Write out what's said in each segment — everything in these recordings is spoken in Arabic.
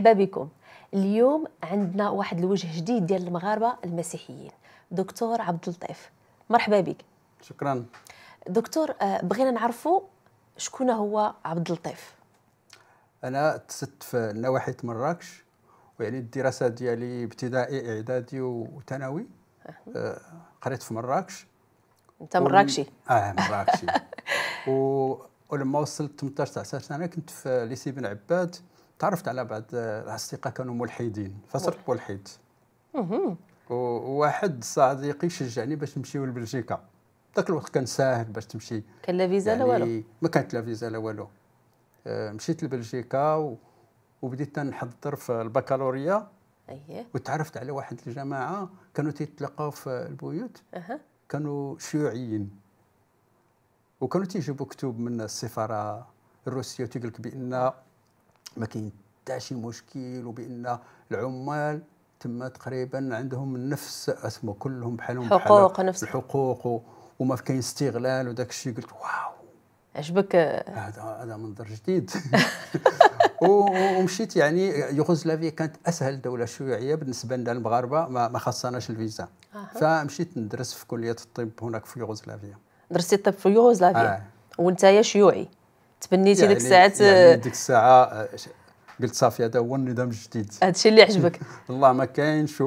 مرحبا بكم اليوم عندنا واحد الوجه جديد ديال المغاربه المسيحيين دكتور عبد اللطيف مرحبا بك شكرا دكتور آه، بغينا نعرفوا شكون هو عبد اللطيف انا تسدت في نواحي مراكش ويعني الدراسه ديالي ابتدائي اعدادي وثانوي آه، قريت في مراكش انت مراكشي اه مراكشي و... ولما وصلت 18 19 سنه كنت في ليسي بن عباد تعرفت على بعض الاصدقاء كانوا ملحدين فصرت ملحد وواحد صديقي شجعني باش نمشيو لبلجيكا ذاك الوقت كان ساهل باش تمشي كان لا فيزا لا يعني والو ما كانت لا فيزا لا والو آه، مشيت لبلجيكا و... وبديت نحضر في البكالوريا اييه وتعرفت على واحد الجماعه كانوا تيتلاقاو في البيوت أه. كانوا شيوعيين وكانوا تيجيبوا كتب من السفاره الروسيه وتيقول لك بان ما كاين حتى شي مشكل وبان العمال تما تقريبا عندهم نفس اسمه كلهم بحالهم بحال حقوق نفس الحقوق وما كاين استغلال وداك الشيء قلت واو عجبك هذا هذا منظر جديد ومشيت يعني يوغوسلافيا كانت اسهل دوله شيوعيه بالنسبه لنا المغاربه ما خصناش الفيزا آه. فمشيت ندرس في كليه الطب هناك في يوغوسلافيا درستي الطب في يوغوسلافيا آه. وانت شيوعي تبنيتي ديك يعني- الساعات يعني آه، ديك الساعه آه، قلت صافي هذا هو النظام الجديد هادشي اللي عجبك الله ما كاينش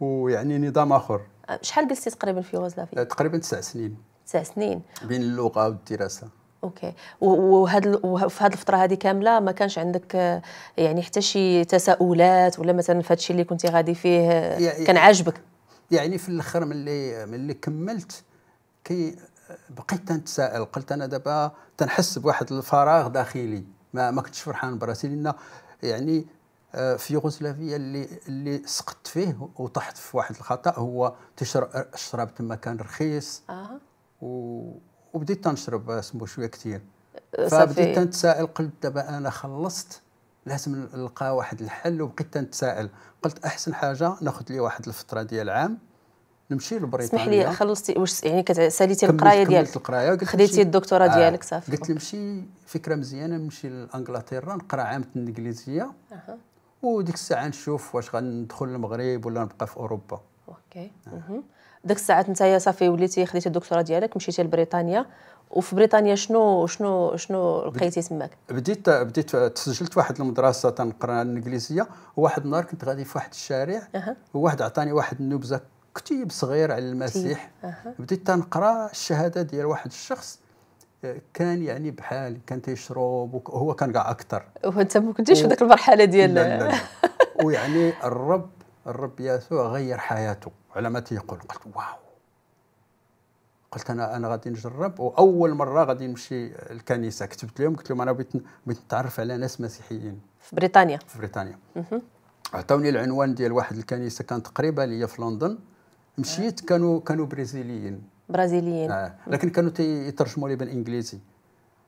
ويعني نظام اخر آه، شحال جلستي تقريبا في يوغوسلافيا تقريبا تسع سنين تسع سنين بين اللغه والدراسه اوكي وهاد وفي هاد الفتره هذه كامله ما كانش عندك يعني حتى شي تساؤلات ولا مثلا في الشيء اللي كنتي غادي فيه كان عاجبك يعني في الاخر ملي ملي كملت كي بقيت تنتساءل قلت انا دابا تنحس بواحد الفراغ داخلي ما ما كنتش فرحان براسي لان يعني آه، في يوغوسلافيا اللي اللي سقطت فيه وطحت في واحد الخطا هو تشرب شربت تما كان رخيص و وبديت تنشرب سمو شويه كثير أه، فبديت تنتساءل قلت دابا انا خلصت لازم نلقى واحد الحل وبقيت تنتساءل قلت احسن حاجه ناخذ لي واحد الفتره ديال عام نمشي لبريطانيا اسمح لي خلصتي واش يعني ساليتي القرايه ديالك القرايه خديتي الدكتوراه آه ديالك صافي قلت لي نمشي فكره مزيانه نمشي لانجلترا نقرا عامه الانجليزيه أه. وديك الساعه نشوف واش غندخل للمغرب ولا نبقى في اوروبا اوكي آه. ديك الساعه انت صافي وليتي خديتي الدكتوراه ديالك مشيتي لبريطانيا وفي بريطانيا شنو شنو شنو لقيتي تماك بديت بديت تسجلت واحد المدرسه تنقرا الانجليزيه وواحد النهار كنت غادي في واحد الشارع أه. وواحد عطاني واحد النبذه كتيب صغير على المسيح أه. بديت تنقرا الشهاده ديال واحد الشخص آه، كان يعني بحال كان تيشرب وهو كان كاع اكثر وانت ما كنتيش في ذاك المرحله ديال لا لا لا. ويعني الرب الرب يسوع غير حياته على ما تيقول قلت واو قلت انا انا غادي نجرب واول مره غادي نمشي الكنيسه كتبت لهم قلت لهم انا بغيت بغيت نتعرف على ناس مسيحيين في بريطانيا في بريطانيا عطوني العنوان ديال واحد الكنيسه كانت قريبه ليا في لندن مشيت كانوا كانوا برازيليين برازيليين آه. لكن كانوا يترجموا لي بالانجليزي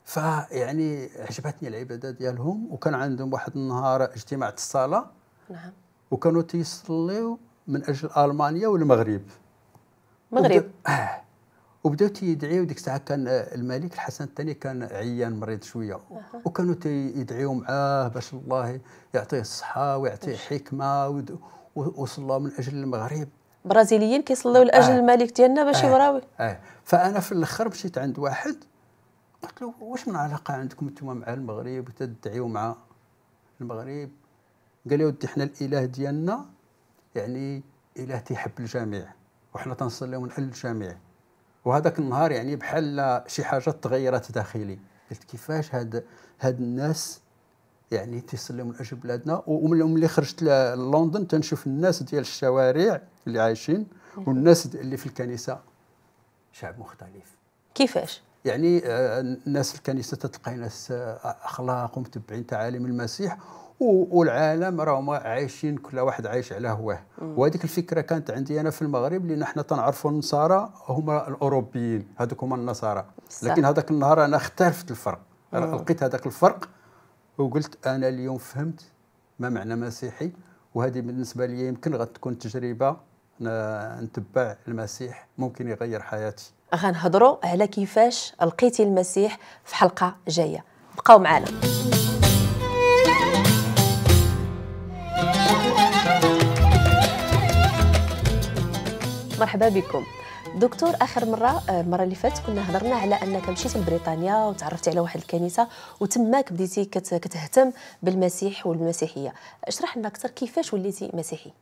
فيعني عجبتني العباده ديالهم وكان عندهم واحد النهار اجتماع الصلاه نعم وكانوا تيصليو من اجل المانيا والمغرب المغرب آه. وبداو تيدعيو ديك الساعه كان الملك الحسن الثاني كان عيان مريض شويه وكانوا تيدعيو معاه باش الله يعطيه الصحه ويعطيه حكمه وصلى من اجل المغرب برازيليين كيصلوا لاجل آه. الملك ديالنا باش آه. يبراوي اه فانا في الاخر مشيت عند واحد قلت له واش من علاقه عندكم انتم مع المغرب وتدعيوا مع المغرب قال لي ودي حنا الاله ديالنا يعني اله تيحب الجميع وحنا تنصليو من اجل الجميع وهذاك النهار يعني بحال شي حاجه تغيرت داخلي قلت كيفاش هاد هاد الناس يعني تيصل الاجر بلادنا وملي خرجت للندن تنشوف الناس ديال الشوارع اللي عايشين والناس اللي في الكنيسه شعب مختلف كيفاش يعني آه، الناس الكنيسه تتلقى ناس آه، اخلاق ومتبعين تعاليم المسيح والعالم هما عايشين كل واحد عايش على هواه وهذيك الفكره كانت عندي انا في المغرب لان حنا تنعرفوا النصارى هما الاوروبيين هذوك هما النصارى لكن هذاك النهار انا اختلفت الفرق لقيت هذاك الفرق وقلت انا اليوم فهمت ما معنى مسيحي وهذه بالنسبه لي يمكن غتكون تجربه نتبع المسيح ممكن يغير حياتي غنهضروا على كيفاش لقيتي المسيح في حلقه جايه بقاو معنا مرحبا بكم دكتور اخر مره آه، المره اللي فاتت كنا هضرنا على انك مشيت لبريطانيا وتعرفتي على واحد الكنيسه وتماك بديتي كتهتم بالمسيح والمسيحيه اشرح لنا اكثر كيفاش وليتي مسيحي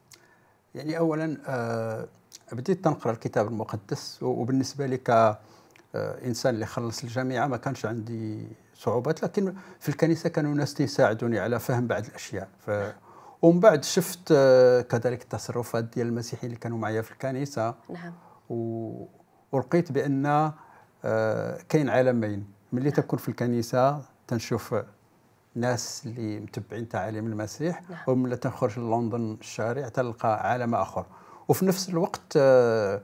يعني اولا آه بديت تنقرا الكتاب المقدس وبالنسبه لي كانسان آه، اللي خلص الجامعه ما كانش عندي صعوبات لكن في الكنيسه كانوا ناس يساعدوني على فهم بعض الاشياء ف ومن بعد شفت آه، كذلك التصرفات ديال المسيحيين اللي كانوا معايا في الكنيسه نعم ولقيت بان آه، كاين عالمين ملي تكون في الكنيسه تنشوف ناس اللي متبعين تعاليم المسيح نعم. وملي تنخرج لندن الشارع تلقى عالم اخر وفي نفس الوقت آه،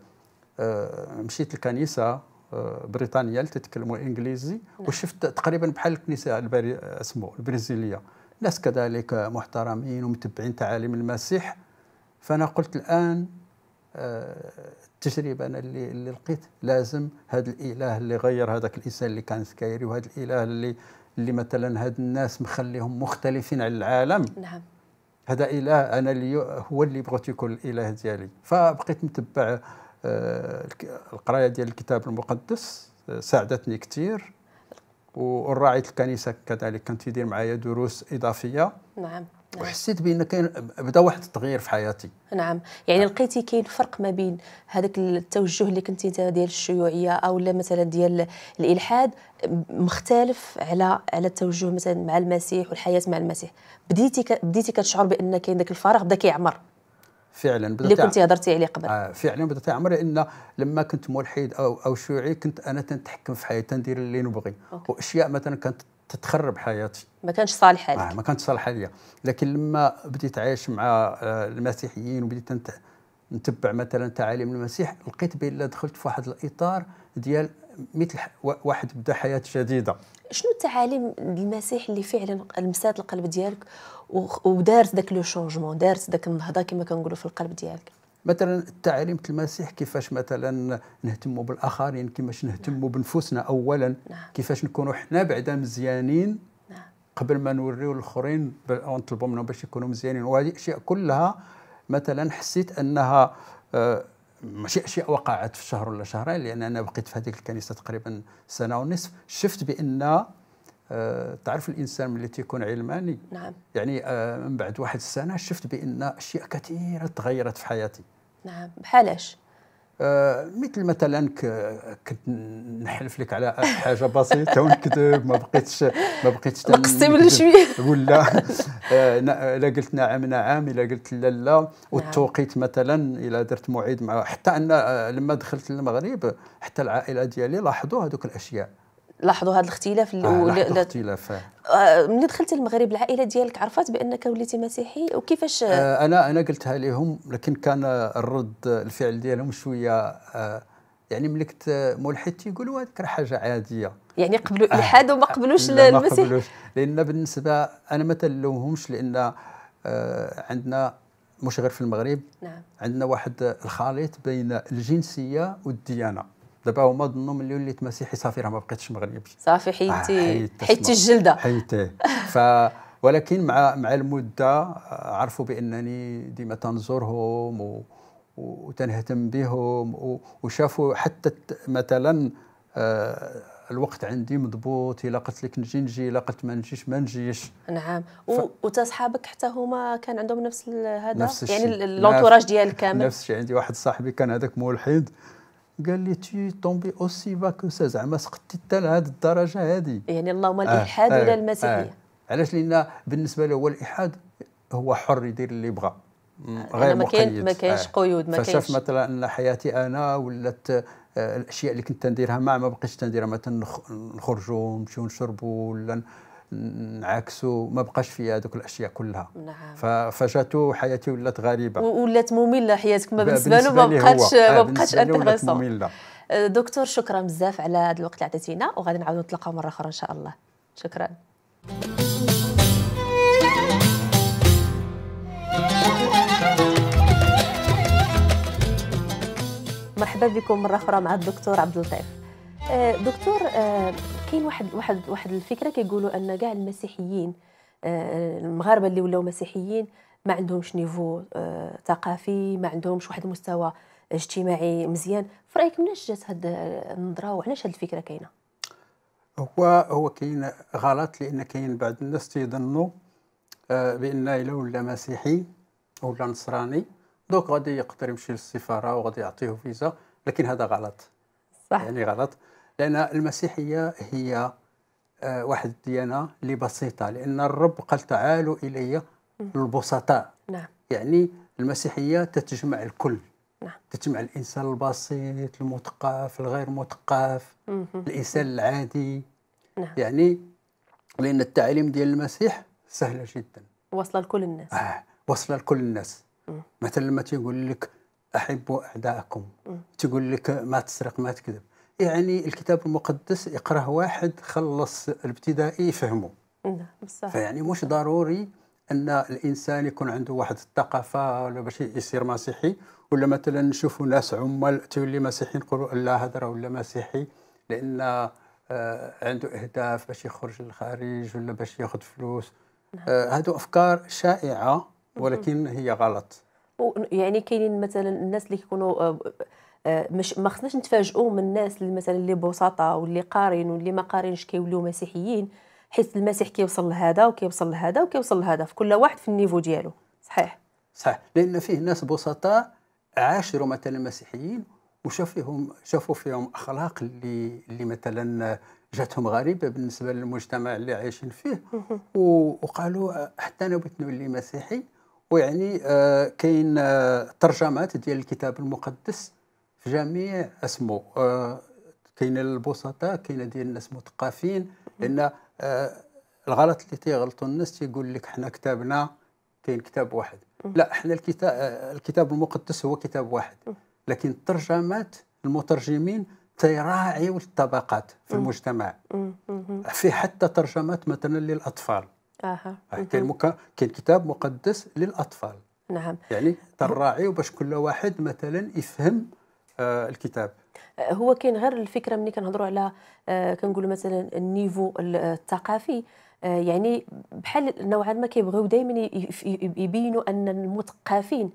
آه، مشيت الكنيسه بريطانيا اللي تتكلموا انجليزي نعم. وشفت تقريبا بحال الكنيسه البري... اسمه البرازيليه ناس كذلك محترمين ومتبعين تعاليم المسيح فانا قلت الان التجربه انا اللي اللي لقيت لازم هذا الاله اللي غير هذاك الانسان اللي كان سكايري وهذا الاله اللي اللي مثلا هاد الناس مخليهم مختلفين على العالم نعم هذا اله انا اللي هو اللي بغيت يكون الاله ديالي فبقيت نتبع آه القرايه ديال الكتاب المقدس آه، ساعدتني كثير والراعي الكنيسه كذلك كانت يدير معايا دروس اضافيه نعم وحسيت بان كاين بدا واحد التغيير في حياتي نعم يعني نعم. لقيتي كاين فرق ما بين هذاك التوجه اللي كنتي انت ديال الشيوعيه او لا مثلا ديال الالحاد مختلف على على التوجه مثلا مع المسيح والحياه مع المسيح بديتي ك... بديتي كتشعر بان كاين ذاك الفراغ بدا كيعمر فعلا بدا اللي كنت هضرتي عليه قبل آه فعلا بدا تعمر لان لما كنت ملحد او او شيوعي كنت انا تنتحكم في حياتي تندير اللي نبغي واشياء مثلا كانت تتخرب حياتي ما كانش صالحه لك آه ما كانتش صالحه لي لكن لما بديت عايش مع آه، المسيحيين وبديت نتبع مثلا تعاليم المسيح لقيت بان دخلت في واحد الاطار ديال مثل واحد بدا حياه جديده شنو التعاليم المسيح اللي فعلا لمسات القلب ديالك ودارت ذاك لو شونجمون دارت ذاك النهضه كما كنقولوا في القلب ديالك مثلا التعليم المسيح كيفاش مثلا نهتموا بالاخرين كيفاش نهتموا نعم. بنفسنا اولا نعم. كيفاش نكونوا حنا بعدا مزيانين نعم. قبل ما نوريو الاخرين ونطلبوا منهم باش يكونوا مزيانين وهذه اشياء كلها مثلا حسيت انها آه، ماشي اشياء وقعت في شهر ولا شهرين لان انا بقيت في هذيك الكنيسه تقريبا سنه ونصف شفت بان آه، تعرف الانسان ملي تيكون علماني نعم يعني آه، من بعد واحد السنه شفت بان اشياء كثيره تغيرت في حياتي نعم بحالاش آه، مثل مثلا كنت نحلف لك على حاجه بسيطه ونكذب ما بقيتش ما بقيتش من شويه ولا لا قلت نعم نعم الا قلت لا لا نعم. والتوقيت مثلا الا درت موعد مع حتى ان لما دخلت للمغرب حتى العائله ديالي لاحظوا هذوك الاشياء لاحظوا هذا الاختلاف آه،, آه. آه من ملي دخلتي المغرب العائله ديالك عرفات بانك وليتي مسيحي وكيفاش آه انا انا قلتها لهم لكن كان الرد الفعل ديالهم شويه آه يعني ملي كنت ملحد تيقولوا هذيك راه حاجه عاديه يعني قبلوا آه. الالحاد وما قبلوش المسيح ما قبلوش لان بالنسبه انا ما تلومهمش لان عندنا مش غير في المغرب نعم. عندنا واحد الخليط بين الجنسيه والديانه دابا هما ظنوا ملي وليت مسيحي صافي راه ما بقيتش مغربي صافي حيتي آه، حيتي الجلده حيتي ف ولكن مع مع المده آه، عرفوا بانني ديما تنزورهم و وتنهتم بهم وشافوا حتى مثلا آه، الوقت عندي مضبوط الا قلت لك نجي نجي الا قلت ما نجيش ما نجيش نعم ف... وتا صحابك حتى هما كان عندهم نفس هذا نفس يعني اللونتوراج ديالك كامل نفس الشيء عندي واحد صاحبي كان هذاك ملحد قال لي تي طومبي اوسي با كو سا زعما سقطتي حتى لهذ الدرجه هذه يعني اللهم آه، الالحاد آه الى المسيحيه آه علاش لان بالنسبه له هو الالحاد هو حر يدير اللي يبغى آه، غير ما كاين ما كاينش آه. قيود ما كاينش فشاف مثلا ان حياتي انا ولات الاشياء اللي كنت نديرها ما ما بقيتش نديرها مثلا نخرجوا نمشيو نشربوا ولا نعكسوا ما بقاش فيها هذوك الاشياء كلها نعم. فجاتو حياتي ولات غريبه ولات ممله حياتك ما بالنسبه له ما بقاتش آه، ما بقاتش انتريسون آه، دكتور شكرا بزاف على هذا الوقت اللي عطيتينا وغادي نعاودوا نتلاقاو مره اخرى ان شاء الله شكرا مرحبا بكم مره اخرى مع الدكتور عبد اللطيف آه، دكتور كاين واحد واحد واحد الفكره كيقولوا ان كاع المسيحيين آه، المغاربه اللي ولاو مسيحيين ما عندهمش نيفو آه، ثقافي ما عندهمش واحد المستوى اجتماعي مزيان في رايك مناش جات هاد النظره وعلاش هاد الفكره كاينه هو هو كاين غلط لان كاين بعض الناس تيظنوا آه، بان الا ولا مسيحي ولا نصراني دوك غادي يقدر يمشي للسفاره وغادي يعطيه فيزا لكن هذا غلط صح يعني غلط لأن المسيحية هي آه، واحد الديانة اللي بسيطة لأن الرب قال تعالوا إلي البسطاء نعم. يعني المسيحية تتجمع الكل نعم. تجمع الإنسان البسيط المثقف الغير مثقف الإنسان العادي نعم. يعني لأن التعاليم ديال المسيح سهلة جدا وصل لكل الناس آه وصل لكل الناس مم. مثلا لما تيقول لك أحبوا أعداءكم تيقول تقول لك ما تسرق ما تكذب يعني الكتاب المقدس يقراه واحد خلص الابتدائي يفهمه نعم بالصحيح فيعني مش ضروري ان الانسان يكون عنده واحد الثقافه ولا باش يصير مسيحي ولا مثلا نشوفوا ناس عمال تولي مسيحي نقولوا لا هذا راه ولا مسيحي لان آه، عنده اهداف باش يخرج للخارج ولا باش ياخذ فلوس نعم. هذو آه، افكار شائعه ولكن هي غلط يعني كاينين مثلا الناس اللي كيكونوا آه، آه، مش ما خصناش نتفاجئوا من الناس اللي مثلا اللي بوساطه واللي قارن واللي ما قارنش كيوليو مسيحيين حيث المسيح كيوصل لهذا وكيوصل لهذا وكيوصل لهذا في كل واحد في النيفو ديالو صحيح صح لان فيه ناس بسطاء عاشروا مثلا المسيحيين وشافوا فيهم شافوا فيهم اخلاق اللي اللي مثلا جاتهم غريبه بالنسبه للمجتمع اللي عايشين فيه وقالوا آه، حتى انا بغيت نولي مسيحي ويعني آه، كاين ترجمات ديال الكتاب المقدس جميع اسمو آه، كاين البسطاء كاين ديال الناس مثقفين لان آه، الغلط اللي تيغلطوا الناس تيقول لك حنا كتابنا كاين كتاب واحد لا حنا الكتاب آه، الكتاب المقدس هو كتاب واحد لكن الترجمات المترجمين تراعيوا الطبقات في المجتمع في حتى ترجمات مثلا للاطفال اها كاين مك... كاين كتاب مقدس للاطفال نعم يعني تراعيوا باش كل واحد مثلا يفهم آه، الكتاب آه، هو كاين غير الفكره ملي كنهضروا على آه، كنقولوا مثلا النيفو الثقافي يعني بحال نوعا ما كيبغيو دائما يبينوا ان المثقفين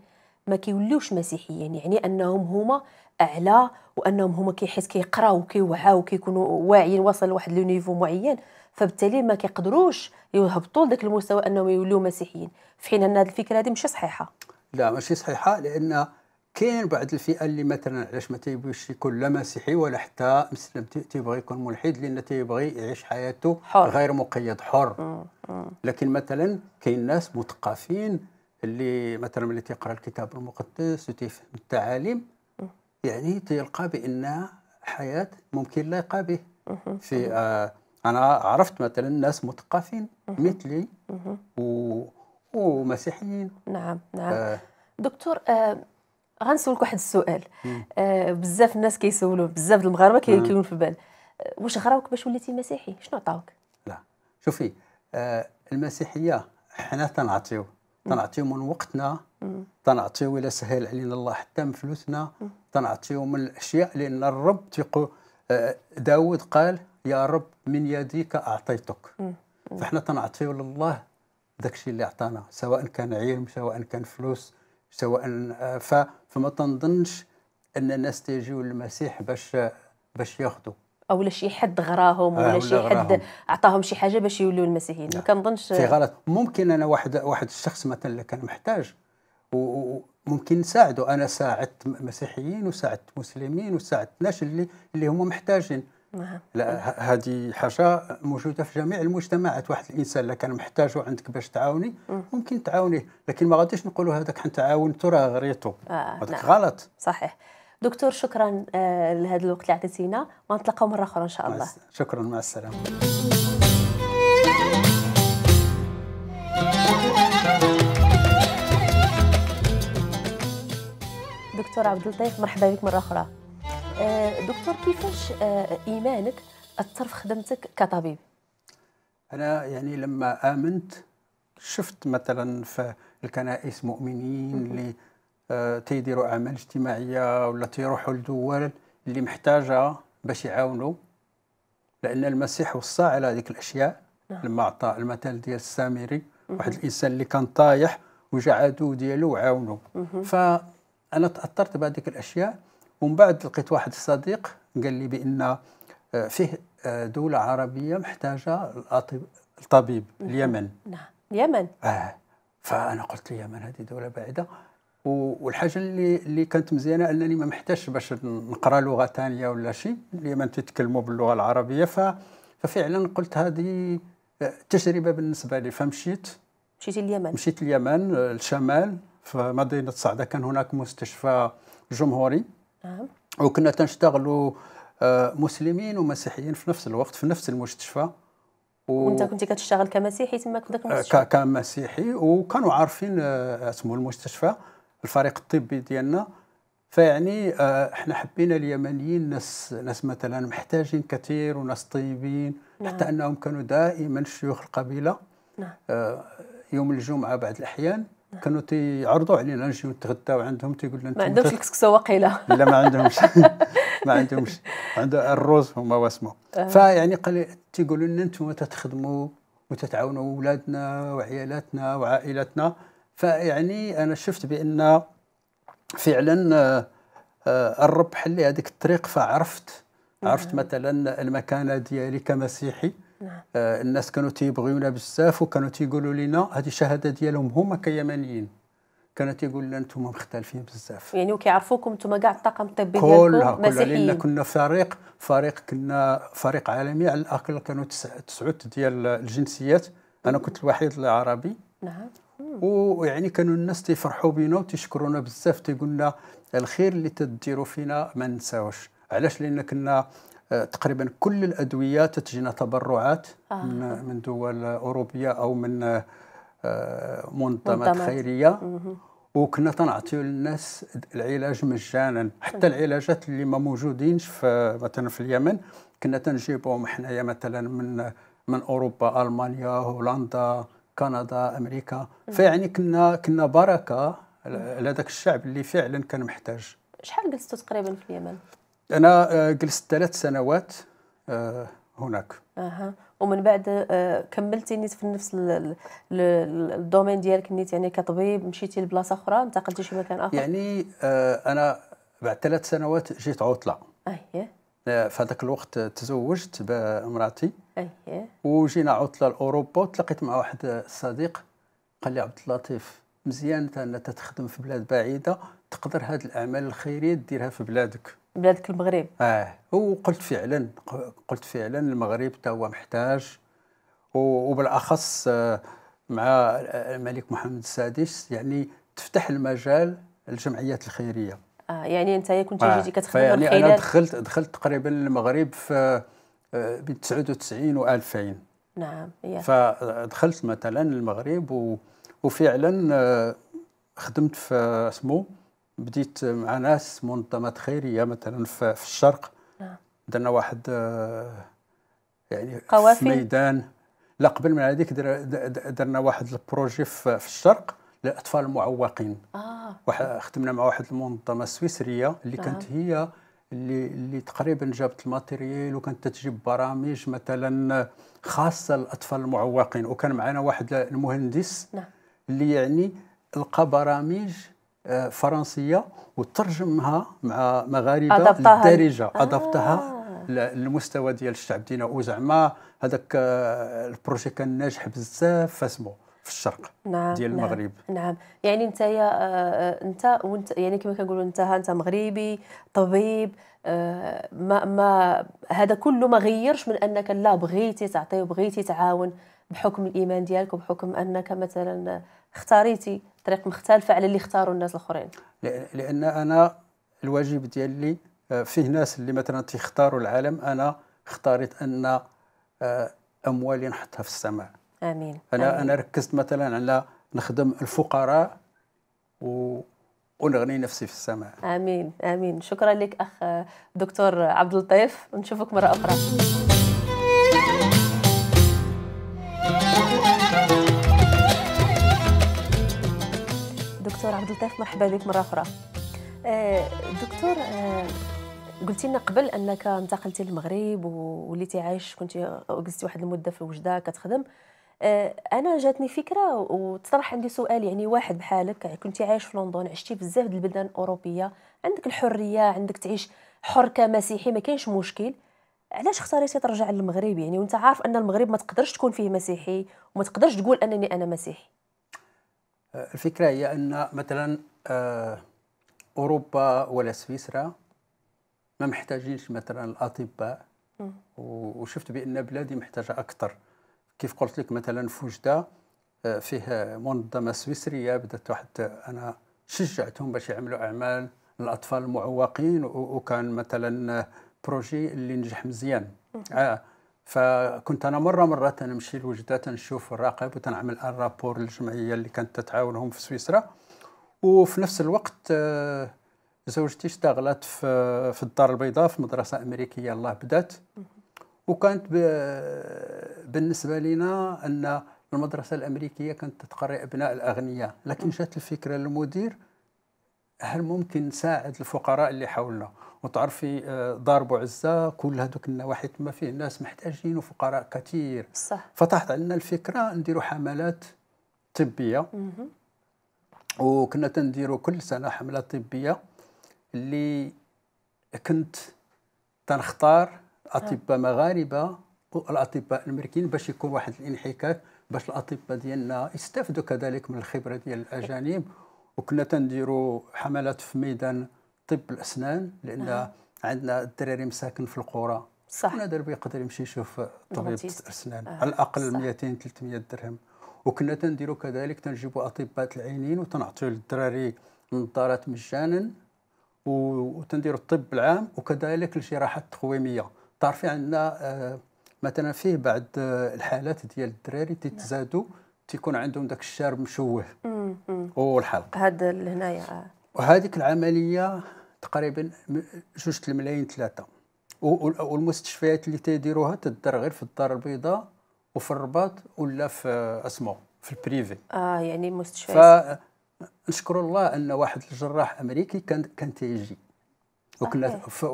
ما كيوليوش مسيحيين يعني انهم هما اعلى وانهم هما كيحس كيقراو وكيوعاو وكيكونوا واعيين واصل لواحد لو نيفو معين فبالتالي ما كيقدروش يهبطوا لذاك المستوى انهم يوليو مسيحيين في حين ان هذه الفكره هذه ماشي صحيحه لا ماشي صحيحه لان كاين بعض الفئه اللي مثلا علاش ما تيبغيش يكون لا مسيحي ولا حتى مسلم تيبغي يكون ملحد لان تيبغي يعيش حياته حر. غير مقيد حر لكن مثلا كاين ناس مثقفين اللي مثلا ملي تيقرا الكتاب المقدس وتيفهم التعاليم يعني تلقى بان حياه ممكن لا يقى به في آه انا عرفت مثلا ناس مثقفين مثلي ومسيحيين نعم نعم آه دكتور آه غنسولك واحد السؤال آه بزاف الناس كيسولوه بزاف المغاربه كيكونوا في البال آه، واش غراوك باش وليتي مسيحي شنو عطاوك لا شوفي آه المسيحيه حنا تنعطيو تنعطيو من وقتنا تنعطيو الى سهل علينا الله حتى من فلوسنا تنعطيو من الاشياء لان الرب تيقول داوود آه، داود قال يا رب من يديك اعطيتك فاحنا تنعطيو لله داكشي اللي عطانا سواء كان علم سواء كان فلوس سواء آه، ف فما تنظنش ان الناس تيجيو للمسيح باش باش ياخذوا او شي حد غراهم ولا آه، شي حد عطاهم شي حاجه باش يولوا المسيحيين ما نعم. كنظنش في غلط ممكن انا واحد واحد الشخص مثلا اللي كان محتاج وممكن نساعده انا ساعدت مسيحيين وساعدت مسلمين وساعدت ناس اللي اللي هما محتاجين نعم. لا هذه حاجه موجوده في جميع المجتمعات واحد الانسان اللي كان محتاجه عندك باش تعاوني ممكن تعاونيه لكن ما غاديش نقولوا هذاك حنا تعاونتو راه غريتو آه، نعم. هذاك آه غلط صحيح دكتور شكرا آه، لهذا الوقت اللي عطيتينا ونتلاقاو مره اخرى ان شاء الله شكرا مع السلامه دكتور عبد اللطيف مرحبا بك مره اخرى آه، دكتور كيفاش آه، ايمانك اثر في خدمتك كطبيب انا يعني لما امنت شفت مثلا في الكنائس مؤمنين اللي آه، تيديروا اعمال اجتماعيه ولا تيروحوا لدول اللي محتاجه باش يعاونوا لان المسيح وصى على هذيك الاشياء نعم. لما عطى المثل ديال السامري واحد الانسان اللي كان طايح وجا عدو ديالو وعاونه فانا تاثرت بهذيك الاشياء ومن بعد لقيت واحد الصديق قال لي بان آه، فيه آه، دولة عربية محتاجة الطبيب اليمن نعم اليمن اه فانا قلت اليمن هذه دولة بعيدة والحاجه اللي اللي كانت مزيانه انني ما محتاجش باش نقرا لغه ثانيه ولا شيء اليمن تتكلموا باللغه العربيه ف ففعلا قلت هذه آه، تجربه بالنسبه لي فمشيت مشيت اليمن مشيت اليمن الشمال في مدينه صعده كان هناك مستشفى جمهوري نعم وكنا تنشتغلوا آه، مسلمين ومسيحيين في نفس الوقت في نفس المستشفى و... وانت كنت كتشتغل كمسيحي تما كنت ذاك آه، كمسيحي وكانوا عارفين آه، اسمه المستشفى الفريق الطبي ديالنا فيعني احنا حبينا اليمنيين ناس ناس مثلا محتاجين كثير وناس طيبين نعم. حتى انهم كانوا دائما شيوخ القبيله نعم. يوم الجمعه بعض الاحيان كانوا تيعرضوا علينا نجيو نتغداو عندهم تيقول لنا ما عندهمش الكسكسه وقيله لا ما عندهمش ما عندهمش عنده الروز هما واسمه أه. فيعني قال تيقولوا لنا انتم تتخدموا وتتعاونوا اولادنا وعيالاتنا وعائلاتنا فيعني انا شفت بان فعلا آه، آه، الرب حل لي هذيك الطريق فعرفت عرفت مثلا المكانه ديالي كمسيحي نعم. آه الناس كانوا تيبغيونا بزاف وكانوا تيقولوا لنا هذه الشهاده ديالهم هما كيمانيين كانوا تيقولوا لنا انتم مختلفين بزاف يعني وكيعرفوكم انتم كاع الطاقم الطبي كلها كلها لان كنا فريق فريق كنا فريق عالمي على الاقل كانوا تسعه ديال الجنسيات انا كنت الوحيد العربي نعم ويعني كانوا الناس تيفرحوا بينا وتشكرونا بزاف تيقولنا الخير اللي تديروا فينا ما ننساوش علاش لان كنا آه، تقريبا كل الادويه تتجينا تبرعات آه. من من دول اوروبيه او من آه، منظمات خيريه مه. وكنا تنعطيو للناس العلاج مجانا حتى العلاجات اللي ما موجودينش في مثلا في اليمن كنا تنجيبهم حنايا مثلا من من اوروبا المانيا هولندا كندا امريكا فيعني كنا كنا بركه على ذاك الشعب اللي فعلا كان محتاج شحال جلستوا تقريبا في اليمن أنا آه، جلست ثلاث سنوات آه، هناك أها ومن بعد آه، كملتي نيت في نفس الدومين ديالك نيت يعني كطبيب مشيتي لبلاصه اخرى انتقلتي شي مكان اخر يعني انا بعد ثلاث سنوات جيت عطله اييه في هذاك الوقت تزوجت بامراتي اييه وجينا عطله لاوروبا وتلاقيت مع واحد الصديق قال لي عبد اللطيف مزيان انت تخدم في بلاد بعيده تقدر هذه الاعمال الخيريه ديرها في بلادك بلادك المغرب اه وقلت فعلا قلت فعلا المغرب تا هو محتاج وبالاخص آه، مع الملك محمد السادس يعني تفتح المجال للجمعيات الخيريه آه يعني انت كنت آه. جيتي كتخدم يعني انا دخلت دخلت تقريبا المغرب في آه، بين 99 و 2000 نعم فدخلت مثلا المغرب و وفعلا آه، خدمت في آه، اسمو بديت مع ناس منظمات خيريه مثلا في الشرق آه. درنا واحد يعني قوافل في ميدان لا قبل من هذيك درنا واحد البروجي في الشرق للاطفال المعوقين آه. واحد خدمنا مع واحد المنظمه سويسريه اللي آه. كانت هي اللي اللي تقريبا جابت الماتيريال وكانت تجيب برامج مثلا خاصه للاطفال المعوقين وكان معنا واحد المهندس نعم. اللي يعني لقى برامج آه، فرنسيه وترجمها مع مغاربه للدارجه آه. اضفتها آه. للمستوى ديال الشعب ديالنا وزعما هذاك آه، البروجي كان ناجح بزاف فاسمو في الشرق نعم ديال نعم، المغرب نعم, نعم. يعني انت يا انت وانت يعني كما كنقولوا انت انت مغربي طبيب ما ما هذا كله ما غيرش من انك لا بغيتي تعطي وبغيتي تعاون بحكم الايمان ديالك وبحكم انك مثلا اختاريتي طريق مختلفه على اللي اختاروا الناس الاخرين لان انا الواجب ديالي آه، فيه ناس اللي مثلا تختاروا العالم انا اختاريت ان آه، اموالي نحطها في السماء امين انا آمين. انا ركزت مثلا على نخدم الفقراء و ونغني نفسي في السماء امين امين شكرا لك اخ دكتور عبد اللطيف نشوفك مره اخرى عبد اللطيف مرحبا بك مره اخرى آه، دكتور آه، قلتي لنا قبل انك انتقلتي للمغرب ووليتي عايش كنتي جلستي واحد المده في وجده كتخدم آه، انا جاتني فكره وتطرح عندي سؤال يعني واحد بحالك كنتي عايش في لندن عشتي بزاف د البلدان الاوروبيه عندك الحريه عندك تعيش حر كمسيحي ما كاينش مشكل علاش اختاريتي ترجع للمغرب يعني وانت عارف ان المغرب ما تقدرش تكون فيه مسيحي وما تقدرش تقول انني انا مسيحي الفكره هي ان مثلا آه، اوروبا ولا سويسرا ما محتاجينش مثلا الاطباء وشفت بان بلادي محتاجه اكثر كيف قلت لك مثلا في وجده آه، فيه منظمه سويسريه بدات واحد انا شجعتهم باش يعملوا اعمال للاطفال المعوقين وكان مثلا آه، بروجي اللي نجح مزيان آه فكنت انا مره مره نمشي لوجده نشوف الراقب وتنعمل ان رابور للجمعيه اللي كانت تتعاونهم في سويسرا وفي نفس الوقت آه، زوجتي اشتغلت في في الدار البيضاء في مدرسه امريكيه الله بدات وكانت بالنسبه لنا ان المدرسه الامريكيه كانت تقري ابناء الاغنياء لكن جات الفكره للمدير هل ممكن نساعد الفقراء اللي حولنا وتعرفي دار آه، عزة كل هذوك النواحي تما فيه ناس محتاجين وفقراء كثير صح فطاحت علينا الفكره نديروا حملات طبيه وكنا تنديروا كل سنه حمله طبيه اللي كنت تنختار اطباء آه. مغاربه والاطباء الامريكيين باش يكون واحد الانحكاك باش الاطباء ديالنا يستافدوا كذلك من الخبره ديال الاجانب وكنا تنديروا حملات في ميدان طب الاسنان لان آه. عندنا الدراري مساكن في القرى صح كنا دابا يقدر يمشي يشوف طبيب الاسنان آه. على الاقل 200 300 درهم وكنا تنديروا كذلك تنجيبوا اطباء العينين وتنعطيو للدراري النظارات مجانا وتنديروا الطب العام وكذلك الجراحه التقويميه تعرفي عندنا آه، مثلا فيه بعض آه، الحالات ديال الدراري تيتزادوا نعم. تيكون عندهم داك الشارب مشوه والحلق هذا هنايا آه. وهذيك العمليه تقريبا جوج الملايين ثلاثه والمستشفيات اللي تيديروها تدار غير في الدار البيضاء وفي الرباط ولا في اسمو في البريفي اه يعني مستشفيات فنشكر الله ان واحد الجراح امريكي كان كان تيجي وكنا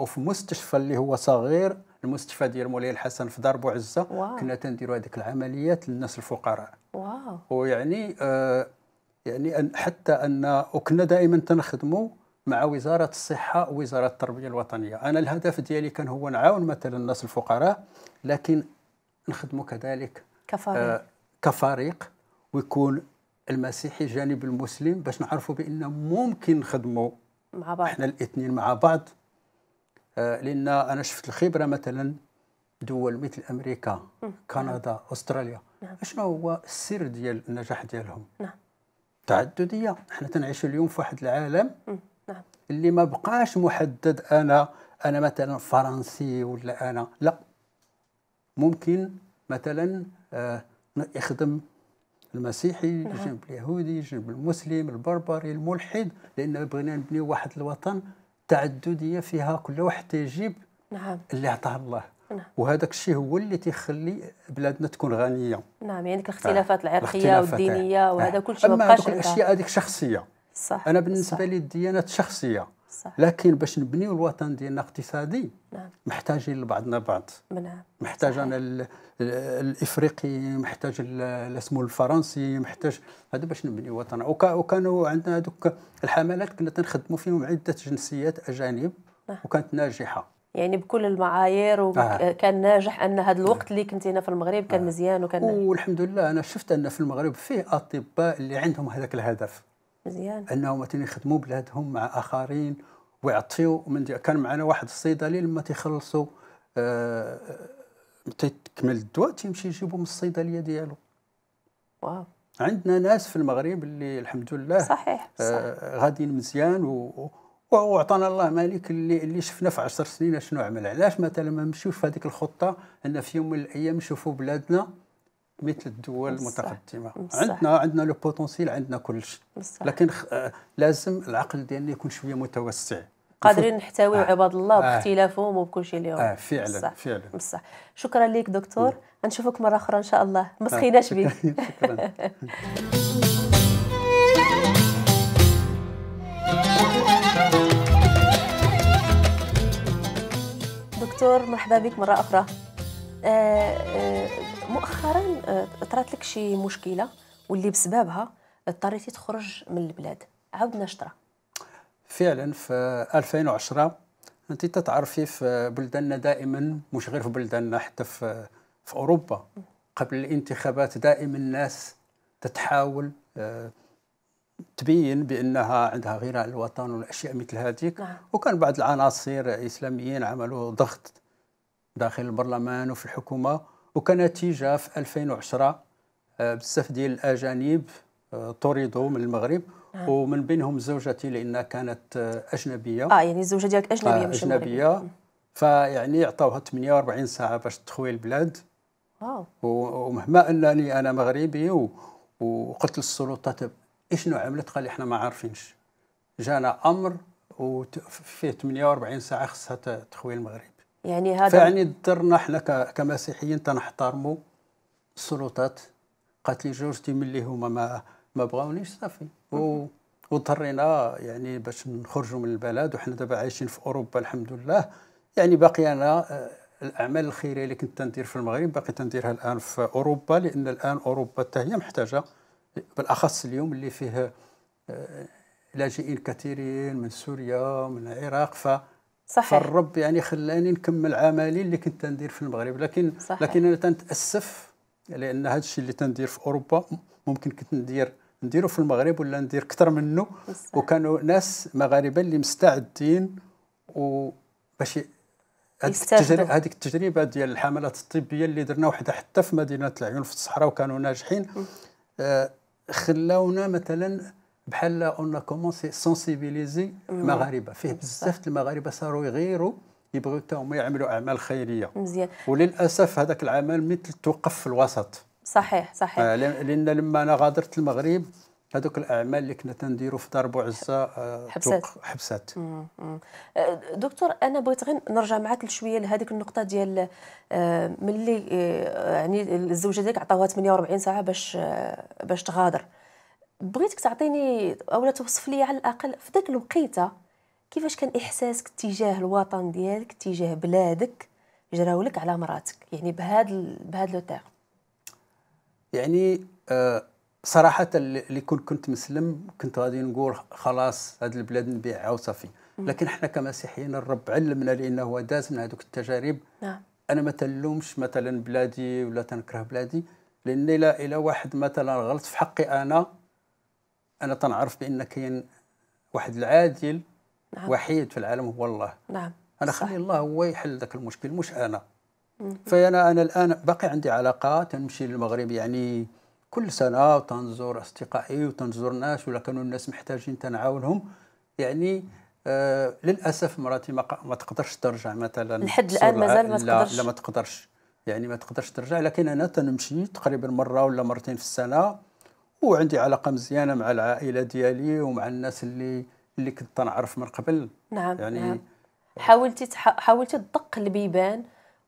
في مستشفى اللي هو صغير المستشفى ديال مولاي الحسن في دار بوعزه كنا تنديروا هذيك العمليات للناس الفقراء واو ويعني آه يعني أن حتى أن وكنا دائما تنخدموا مع وزارة الصحة ووزارة التربية الوطنية أنا الهدف ديالي كان هو نعاون مثلا الناس الفقراء لكن نخدموا كذلك كفريق آه كفريق ويكون المسيحي جانب المسلم باش نعرفوا بأن ممكن نخدموا مع بعض احنا الاثنين مع بعض آه لأن أنا شفت الخبرة مثلا دول مثل أمريكا كندا أستراليا نعم. شنو هو السر ديال النجاح ديالهم نعم تعدديه احنا تنعيش اليوم في واحد العالم نعم. اللي ما بقاش محدد انا انا مثلا فرنسي ولا انا لا ممكن مثلا آه، يخدم المسيحي نعم. جنب اليهودي جنب المسلم البربري الملحد لان بغينا نبني واحد الوطن تعدديه فيها كل واحد تجيب نعم اللي عطاه الله نعم. وهذاك الشيء هو اللي تيخلي بلادنا تكون غنيه نعم يعني الاختلافات نعم. العرقيه والدينيه وهذا كل شيء اما الاشياء هذيك شخصيه صح انا بالنسبه صح. لي الديانات شخصيه صح. لكن باش نبنيو الوطن ديالنا اقتصادي نعم. محتاجين لبعضنا بعض نعم. محتاج انا الافريقي محتاج اسمه الفرنسي محتاج هذا باش نبنيو وطن وكانوا عندنا هذوك الحملات كنا تنخدموا فيهم عده جنسيات اجانب نعم. وكانت ناجحه يعني بكل المعايير وكان آه. ناجح ان هذا الوقت اللي كنت هنا في المغرب كان آه. مزيان وكان والحمد لله انا شفت ان في المغرب فيه اطباء اللي عندهم هذاك الهدف مزيان انهم مثلا يخدموا بلادهم مع اخرين ويعطيو من دي. كان معنا واحد الصيدلي لما تيخلصوا آه, آه، تكمل الدواء تيمشي يجيبو من الصيدليه ديالو واو عندنا ناس في المغرب اللي الحمد لله صحيح, صحيح. آه غاديين مزيان و وعطانا الله مالك اللي اللي شفنا في 10 سنين شنو عمل علاش مثلا ما نمشيوش في هذيك الخطه ان في يوم من الايام نشوفوا بلادنا مثل الدول المتقدمه عندنا عندنا لو بوتونسييل عندنا كلش لكن آه، لازم العقل ديالنا يكون شويه متوسع قادرين نحتويو آه. عباد الله آه. باختلافهم آه. شيء اليوم اه فعلا بصح. فعلا بصح شكرا لك دكتور نشوفك مره اخرى ان شاء الله ما آه، سخيناش بك شكرا دكتور مرحبا بك مرة أخرى آه، آه، مؤخرا آه، طرات لك شي مشكلة واللي بسببها اضطريتي تخرج من البلاد عاودنا شطرة فعلا في 2010 انت تتعرفي في بلداننا دائما مش غير في بلداننا حتى في في اوروبا قبل الانتخابات دائما الناس تتحاول تبين بانها عندها غير على الوطن والاشياء مثل هذيك نعم. وكان بعض العناصر الاسلاميين عملوا ضغط داخل البرلمان وفي الحكومه وكنتيجه في 2010 آه، بزاف ديال الاجانب آه، طردوا من المغرب آه. ومن بينهم زوجتي لانها كانت آه، اجنبيه اه يعني الزوجه ديالك اجنبيه مش اجنبيه نعم. فيعني عطاوها 48 ساعه باش تخوي البلاد واو ومهما انني انا مغربي وقلت للسلطات شنو عملت قال احنا ما عارفينش جانا امر وفيه 48 ساعه خصها تخوي المغرب يعني هذا فيعني اضطرنا احنا كمسيحيين تنحترموا السلطات قالت لي جوجتي ملي هما ما ما بغاونيش صافي واضطرينا يعني باش نخرجوا من البلد وحنا دابا عايشين في اوروبا الحمد لله يعني باقي انا آه، الاعمال الخيريه اللي كنت ندير في المغرب باقي تنديرها الان في اوروبا لان الان اوروبا حتى هي محتاجه بالاخص اليوم اللي فيه آه، لاجئين كثيرين من سوريا ومن العراق ف صحيح. فالرب يعني خلاني نكمل عملي اللي كنت ندير في المغرب لكن صحيح. لكن انا تنتاسف لان هذا الشيء اللي تندير في اوروبا ممكن كنت ندير نديرو في المغرب ولا ندير اكثر منه صحيح. وكانوا ناس مغاربه اللي مستعدين وباش هذيك هذيك التجربه ديال الحملات الطبيه اللي درنا وحده حتى في مدينه العيون في الصحراء وكانوا ناجحين آه خلاونا مثلا بحال اون كومونسي سونسيبيليزي المغاربه فيه بزاف المغاربه صاروا يغيروا يبغيو حتى هما يعملوا اعمال خيريه مزيان وللاسف هذاك العمل مثل توقف في الوسط صحيح صحيح آه لان لما انا غادرت المغرب هذوك الاعمال اللي كنا تنديروا في دار بوعزه آه، حبسات حبسات آه، دكتور انا بغيت غير نرجع معك شويه لهذيك النقطه ديال آه، ملي يعني الزوجه ديالك عطاوها 48 ساعه باش باش تغادر بغيتك تعطيني اولا توصف لي على الاقل في ذاك الوقيته كيفاش كان احساسك تجاه الوطن ديالك تجاه بلادك جراولك على مراتك يعني بهذا بهذا لو يعني آه صراحه اللي كون كنت مسلم كنت غادي نقول خلاص هاد البلاد نبيعها وصافي لكن حنا كمسيحيين الرب علمنا لانه داز من هذوك التجارب نعم. انا ما تلومش مثلا بلادي ولا تنكره بلادي لان الا الا واحد مثلا غلط في حقي انا انا تنعرف بان كاين واحد العادل نعم. وحيد في العالم هو الله نعم انا خلي الله هو يحل ذاك المشكل مش انا فانا انا الان باقي عندي علاقات نمشي للمغرب يعني كل سنه وتنزور اصدقائي وتنزور ناس ولا كانوا الناس محتاجين تنعاونهم يعني آه للاسف مراتي ما, ما تقدرش ترجع مثلا لحد الان مازال ما تقدرش لا, ما تقدرش يعني ما تقدرش ترجع لكن انا تنمشي تقريبا مره ولا مرتين في السنه وعندي علاقه مزيانه مع العائله ديالي ومع الناس اللي اللي كنت تنعرف من قبل نعم يعني نعم. حاولتي تح... حاولتي تدق البيبان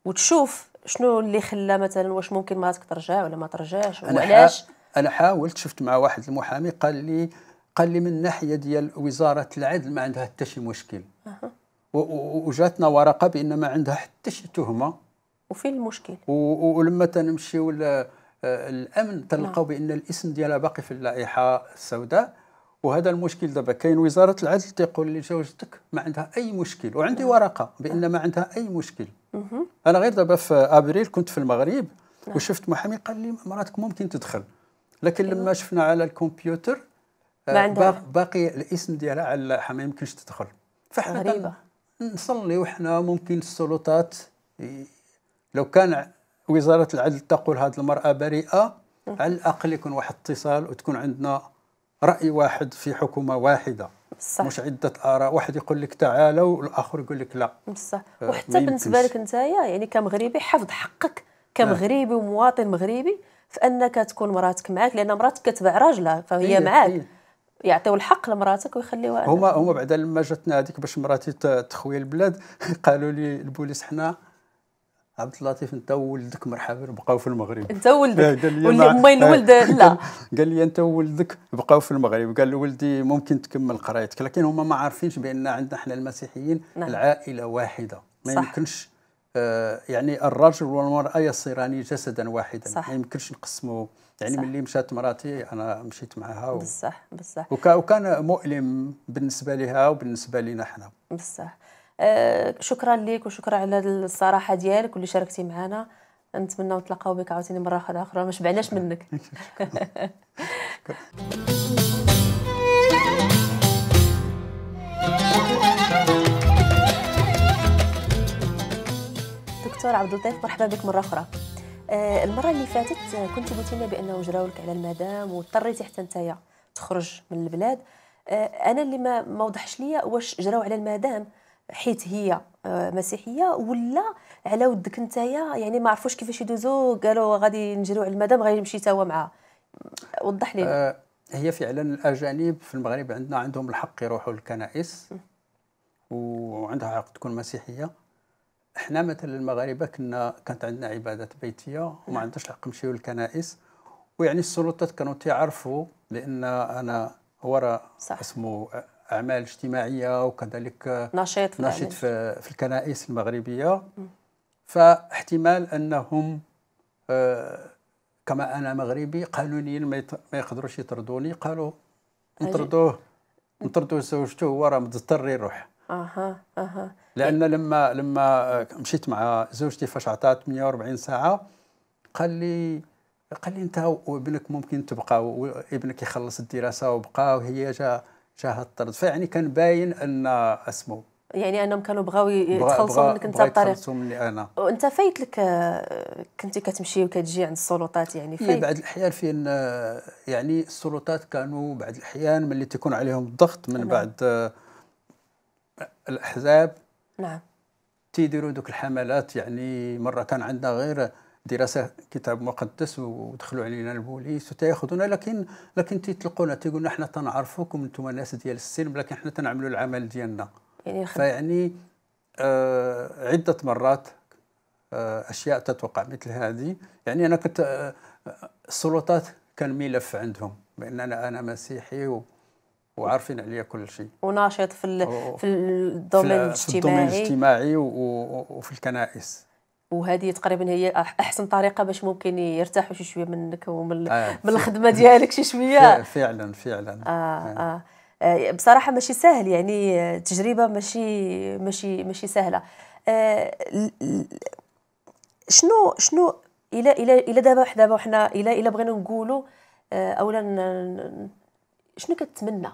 وتشوف شنو اللي خلى مثلا واش ممكن مراتك ترجع ولا ما ترجعش وعلاش انا حاولت شفت مع واحد المحامي قال لي قال لي من الناحيه ديال وزاره العدل ما عندها حتى شي مشكل أه. وجاتنا ورقه بان ما عندها حتى شي تهمه وفين المشكل ولما تنمشيو الامن تلقاو نعم. بان الاسم ديالها باقي في اللائحه السوداء وهذا المشكل دابا كاين وزاره العدل تيقول لي زوجتك ما عندها اي مشكل وعندي ورقه بان ما عندها اي مشكل انا غير دابا في ابريل كنت في المغرب نعم. وشفت محامي قال لي مراتك ممكن تدخل لكن أيوه. لما شفنا على الكمبيوتر آه، باقي باقي الاسم ديالها على ما يمكنش تدخل فاحنا غريبه نصلي وحنا ممكن السلطات لو كان وزاره العدل تقول هذه المراه بريئه على الاقل يكون واحد اتصال وتكون عندنا راي واحد في حكومه واحده بصح مش عده اراء واحد يقول لك تعالوا والاخر يقول لك لا بصح آه، وحتى بالنسبه لك نتايا يعني كمغربي حفظ حقك كمغربي نعم. ومواطن مغربي في انك تكون مراتك معاك لان مراتك كتبع راجلها فهي إيه معاك إيه. يعطيو الحق لمراتك ويخليوها هما هما بعد لما جاتنا هذيك باش مراتي تخوي البلاد قالوا لي البوليس حنا عبد اللطيف انت ولدك مرحبا بقاو في المغرب انت ولدك واللي امين ولد لا قال لي انت ولدك بقاو في المغرب قال ولدي ممكن تكمل قرايتك لكن هما ما عارفينش بان عندنا احنا المسيحيين نعم. العائله واحده ما صح. يمكنش آه، يعني الرجل والمراه يصيران جسدا واحدا صح. ما يمكنش نقسموا يعني صح. ملي مشات مراتي انا مشيت معها و... بصح بصح وكان مؤلم بالنسبه لها وبالنسبه لنا احنا بصح آه، شكرا لك وشكرا على الصراحه ديالك واللي شاركتي معنا نتمنى نتلاقاو بك عاوتاني مره اخرى ما شبعناش منك دكتور عبد اللطيف مرحبا بك مره اخرى آه، المره اللي فاتت كنت قلت لنا بانه جراو لك على المدام واضطريتي حتى نتايا تخرج من البلاد آه، انا اللي ما وضحش ليا واش جراو على المدام حيت هي آه، مسيحيه ولا على ودك نتايا يعني ما عرفوش كيفاش يدوزو قالوا غادي نجرو على المدام غادي نمشي توا معها وضح لي آه، هي فعلا الاجانب في المغرب عندنا عندهم الحق يروحوا للكنائس وعندها حق تكون مسيحيه احنا مثلا المغاربه كنا كانت عندنا عبادات بيتيه وما نعم. عندناش الحق نمشيو للكنائس ويعني السلطات كانوا تعرفوا بان انا ورا اسمه آه، اعمال اجتماعيه وكذلك نشيط في نشيط في, في الكنائس المغربيه فاحتمال انهم آه، كما انا مغربي قانونيا ما يقدروش يطردوني قالوا نطردوه نطردوه زوجته هو راه مضطر يروح اها اها لان لما لما آه، مشيت مع زوجتي فاش عطات 140 ساعه قال لي قال لي انت وابنك ممكن تبقى وابنك يخلص الدراسه وبقى وهي جا شاهد الطرد فيعني كان باين ان اسمه يعني انهم كانوا بغاو يتخلصوا منك انت بطريقه يتخلصوا مني انا وانت فايت لك كنتي كتمشي وكتجي عند السلطات يعني إيه، في بعض الاحيان فين يعني السلطات كانوا بعض الاحيان ملي تيكون عليهم الضغط من نعم. بعد الاحزاب نعم تيديروا دوك الحملات يعني مره كان عندنا غير دراسه كتاب مقدس ودخلوا علينا البوليس وتاخذونا لكن لكن تيطلقونا تيقولوا حنا تنعرفوكم انتم ناس ديال السلم لكن حنا تنعملوا العمل ديالنا يعني فيعني آه عده مرات آه اشياء تتوقع مثل هذه يعني انا كنت آه السلطات كان ملف عندهم بان انا انا مسيحي و وعارفين عليا كل شيء وناشط في في الدومين الاجتماعي في الدومين الاجتماعي وفي الكنائس وهذه تقريبا هي احسن طريقه باش ممكن يرتاحوا شي شويه منك ومن آه من الخدمه ديالك شي شويه فعلا فعلا آه, آه. آه بصراحه ماشي سهل يعني تجربه ماشي ماشي ماشي سهله آه شنو شنو الى الى الى دابا دابا حنا الى الى بغينا نقولوا آه، اولا شنو كتمنى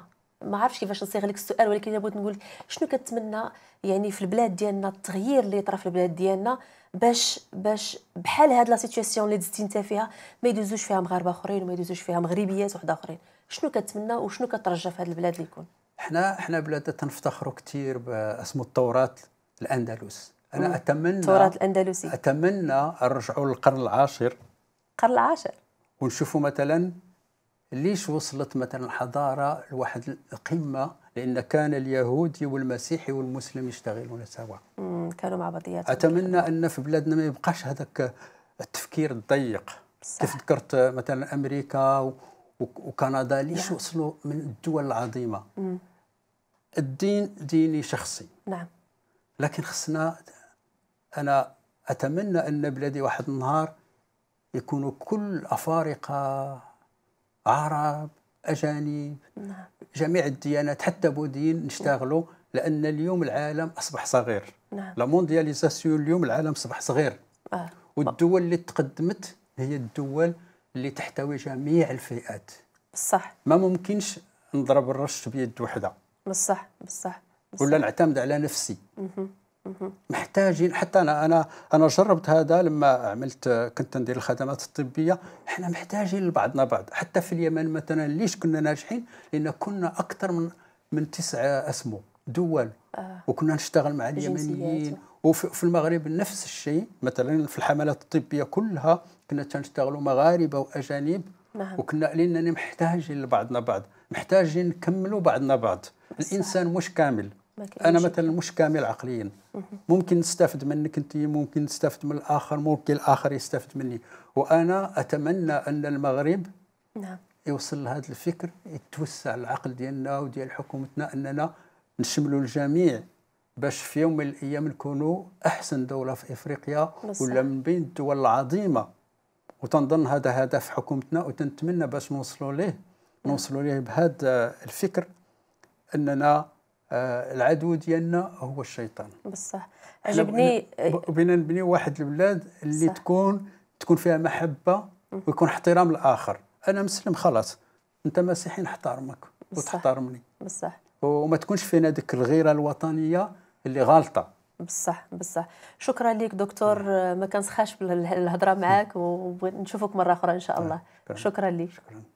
ما عرفتش كيفاش نصيغ لك السؤال ولكن بغيت نقول شنو كتمنى يعني في البلاد ديالنا التغيير اللي طرا في البلاد ديالنا باش باش بحال هاد لا سيتوياسيون اللي دزتي انت فيها ما يدوزوش فيها مغاربه اخرين وما يدوزوش فيها مغربيات وحده اخرين شنو كتمنى وشنو كترجى في هاد البلاد اللي يكون حنا حنا بلاد تنفتخروا كثير باسم الثورات الاندلس انا مم. اتمنى الثورات الاندلسي اتمنى نرجعوا للقرن العاشر القرن العاشر ونشوفوا مثلا ليش وصلت مثلا الحضاره لواحد القمه لان كان اليهودي والمسيحي والمسلم يشتغلون سوا كانوا مع بعضياتهم اتمنى ان في بلادنا ما يبقاش هذاك التفكير الضيق صح. كيف ذكرت مثلا امريكا وكندا ليش نعم. وصلوا من الدول العظيمه مم. الدين ديني شخصي نعم لكن خصنا انا اتمنى ان بلادي واحد النهار يكونوا كل افارقه عرب اجانب نعم. جميع الديانات حتى بوديين نشتغلوا لان اليوم العالم اصبح صغير نعم لا موندياليزاسيون اليوم العالم اصبح صغير آه. والدول اللي تقدمت هي الدول اللي تحتوي جميع الفئات صح ما ممكنش نضرب الرش بيد وحده بصح بصح ولا نعتمد على نفسي مه. محتاجين حتى انا انا انا جربت هذا لما عملت كنت ندير الخدمات الطبيه احنا محتاجين لبعضنا بعض حتى في اليمن مثلا ليش كنا ناجحين لان كنا اكثر من من تسع اسمو دول آه. وكنا نشتغل مع اليمنيين وفي المغرب نفس الشيء مثلا في الحملات الطبيه كلها كنا تنشتغلوا مغاربه واجانب نعم. وكنا لاننا محتاجين لبعضنا بعض محتاجين نكملوا بعضنا بعض الانسان مش كامل انا مثلا مش كامل عقليا ممكن نستافد منك انت ممكن نستافد من الاخر ممكن الاخر يستافد مني وانا اتمنى ان المغرب نعم يوصل لهذا الفكر يتوسع العقل ديالنا وديال حكومتنا اننا نشملوا الجميع باش في يوم من الايام نكونوا احسن دوله في افريقيا ولا من بين الدول العظيمه وتنظن هذا هدف حكومتنا وتنتمنى باش نوصلوا ليه نوصلوا ليه بهذا الفكر اننا العدو ديالنا هو الشيطان بصح عجبني بغينا نبني واحد البلاد اللي صح. تكون تكون فيها محبه ويكون احترام الاخر انا مسلم خلاص انت مسيحي نحترمك وتحترمني بصح وما تكونش فينا ديك الغيره الوطنيه اللي غالطه بصح بصح شكرا لك دكتور نعم. ما كنسخاش بالهضره معاك ونشوفك مره اخرى ان شاء نعم. الله شكرا لك شكرا